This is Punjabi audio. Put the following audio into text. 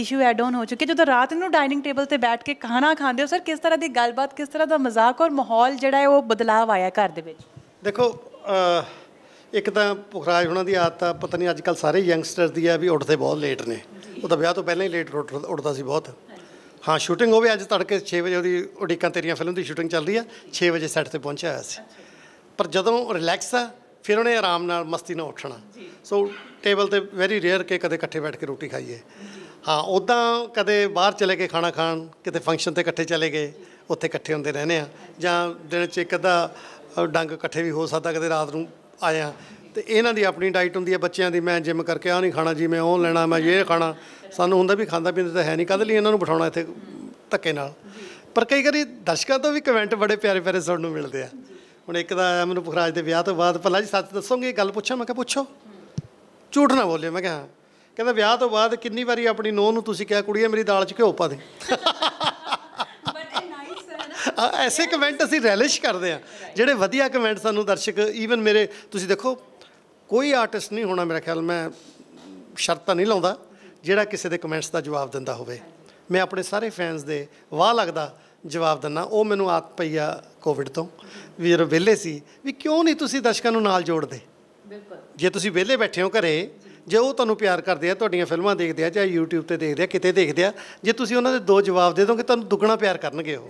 ਇਸ਼ੂ ਐਡ ਆਨ ਹੋ ਚੁੱਕੇ ਜਦੋਂ ਰਾਤ ਨੂੰ ਡਾਈਨਿੰਗ ਟੇਬਲ ਤੇ ਬੈਠ ਕੇ ਖਾਣਾ ਖਾਂਦੇ ਹੋ ਸਰ ਕਿਸ ਤਰ੍ਹਾਂ ਦੀ ਗੱਲਬਾਤ ਕਿਸ ਤਰ੍ਹਾਂ ਦਾ ਮਜ਼ਾਕ ਔਰ ਮਾਹੌਲ ਜਿਹੜਾ ਹੈ ਉਹ ਬਦਲਾਅ ਆਇਆ ਘਰ ਦੇ ਵਿੱਚ ਦੇਖੋ ਇੱਕ ਤਾਂ ਪੁਖਰਾਜ ਹੁਣਾਂ ਦੀ ਆਦਤ ਆ ਪਤਾ ਨਹੀਂ ਅੱਜ ਕੱਲ ਸਾਰੇ ਯੰਗਸਟਰਸ ਦੀ ਆ ਵੀ ਉੱਠਦੇ ਬਹੁਤ ਲੇਟ ਨੇ ਉਹ ਤਾਂ ਵਿਆਹ ਤੋਂ ਪਹਿਲਾਂ ਹੀ ਲੇਟ ਉੱਠਦਾ ਸੀ ਬਹੁਤ ਹਾਂ ਸ਼ੂਟਿੰਗ ਹੋਵੇ ਅੱਜ ਤੜਕੇ 6 ਵਜੇ ਉਹਦੀ ਉਡੀਕਾਂ ਤੇਰੀਆਂ ਫਿਲਮ ਦੀ ਸ਼ੂਟਿੰਗ ਚੱਲ ਰਹੀ ਆ 6 ਵਜੇ ਸੈੱਟ ਤੇ ਪਹੁੰਚਿਆ ਹੋਇਆ ਸੀ ਪਰ ਜਦੋਂ ਰਿਲੈਕਸ ਆ ਫਿਰ ਉਹਨੇ ਆਰਾਮ ਨਾਲ ਮਸਤੀ ਨਾਲ ਉੱਠਣਾ ਸੋ ਟੇਬਲ ਤੇ ਵੈਰੀ ਰੇਅਰ ਕੇ ਕਦੇ ਇਕੱਠੇ ਬੈਠ ਕੇ ਰੋਟੀ ਖਾਈਏ ਹਾਂ ਉਦਾਂ ਕਦੇ ਬਾਹਰ ਚਲੇ ਕੇ ਖਾਣਾ ਖਾਣ ਕਿਤੇ ਫੰਕਸ਼ਨ ਤੇ ਇਕੱਠੇ ਚਲੇ ਗਏ ਉੱਥੇ ਇਕੱਠੇ ਹੁੰਦੇ ਰਹਿੰਦੇ ਆ ਜਾਂ ਦਿਨ 'ਚ ਇੱਕ ਅੱਧਾ ਡੰਗ ਇਕੱਠੇ ਵੀ ਹੋ ਸਕਦਾ ਕਦੇ ਰਾਤ ਨੂੰ ਆਇਆ ਤੇ ਇਹਨਾਂ ਦੀ ਆਪਣੀ ਡਾਈਟ ਹੁੰਦੀ ਹੈ ਬੱਚਿਆਂ ਦੀ ਮੈਂ ਜਿਮ ਕਰਕੇ ਆ ਨਹੀਂ ਖਾਣਾ ਜੀ ਮੈਂ ਉਹ ਲੈਣਾ ਮੈਂ ਇਹ ਖਾਣਾ ਸਾਨੂੰ ਹੁੰਦਾ ਵੀ ਖਾਂਦਾ ਪੀਂਦਾ ਤਾਂ ਹੈ ਨਹੀਂ ਕਦ ਲਈ ਇਹਨਾਂ ਨੂੰ ਬਿਠਾਉਣਾ ਇੱਥੇ ਧੱਕੇ ਨਾਲ ਪਰ ਕਈ ਵਾਰੀ ਦਰਸ਼ਕਾਂ ਤੋਂ ਵੀ ਕਮੈਂਟ ਬੜੇ ਪਿਆਰੇ ਪਿਆਰੇ ਸੁਣਨ ਨੂੰ ਮਿਲਦੇ ਆ ਹੁਣ ਇੱਕ ਦਾ ਮੈਨੂੰ ਪੁਖਰਾਜ ਦੇ ਵਿਆਹ ਤੋਂ ਬਾਅਦ ਭੱਲਾ ਜੀ ਸੱਚ ਦੱਸੋਗੇ ਗੱਲ ਪੁੱਛਾਂ ਮੈਂ ਕਿਹਾ ਪੁੱਛੋ ਝੂਠ ਨਾ ਬੋਲਿਓ ਮੈਂ ਕਿਹਾ ਕਹਿੰਦਾ ਵਿਆਹ ਤੋਂ ਬਾਅਦ ਕਿੰਨੀ ਵਾਰੀ ਆਪਣੀ ਨੋਹ ਨੂੰ ਤੁਸੀਂ ਕਿਹਾ ਕੁੜੀਏ ਮੇਰੀ ਦਾਲ 'ਚ ਘਿਓ ਪਾ ਦੇ ਐਸੇ ਕਮੈਂਟ ਅਸੀਂ ਰੈਲਿਸ਼ ਕਰਦੇ ਆ ਜਿਹੜੇ ਵਧੀਆ ਕਮੈਂਟ ਸਾਨੂੰ ਦਰਸ਼ਕ ਈਵਨ ਮੇਰੇ ਤੁਸੀਂ ਦੇਖੋ ਕੋਈ ਆਰਟਿਸਟ ਨਹੀਂ ਹੋਣਾ ਮੇਰਾ ਖਿਆਲ ਮੈਂ ਸ਼ਰਤਾਂ ਨਹੀਂ ਲਾਉਂਦਾ ਜਿਹੜਾ ਕਿਸੇ ਦੇ ਕਮੈਂਟਸ ਦਾ ਜਵਾਬ ਦਿੰਦਾ ਹੋਵੇ ਮੈਂ ਆਪਣੇ ਸਾਰੇ ਫੈਨਸ ਦੇ ਵਾਹ ਲੱਗਦਾ ਜਵਾਬ ਦਿੰਨਾ ਉਹ ਮੈਨੂੰ ਆਤ ਪਈਆ ਕੋਵਿਡ ਤੋਂ ਵੀਰ ਵਿਲੇ ਸੀ ਵੀ ਕਿਉਂ ਨਹੀਂ ਤੁਸੀਂ ਦਰਸ਼ਕਾਂ ਨੂੰ ਨਾਲ ਜੋੜਦੇ ਬਿਲਕੁਲ ਜੇ ਤੁਸੀਂ ਵਿਹਲੇ ਬੈਠੇ ਹੋ ਘਰੇ ਜੇ ਉਹ ਤੁਹਾਨੂੰ ਪਿਆਰ ਕਰਦੇ ਆ ਤੁਹਾਡੀਆਂ ਫਿਲਮਾਂ ਦੇਖਦੇ ਆ ਜਾਂ YouTube ਤੇ ਦੇਖਦੇ ਆ ਕਿਤੇ ਦੇਖਦੇ ਆ ਜੇ ਤੁਸੀਂ ਉਹਨਾਂ ਦੇ ਦੋ ਜਵਾਬ ਦੇ ਦੋਗੇ ਤੁਹਾਨੂੰ ਦੁੱਗਣਾ ਪਿਆਰ ਕਰਨਗੇ ਉਹ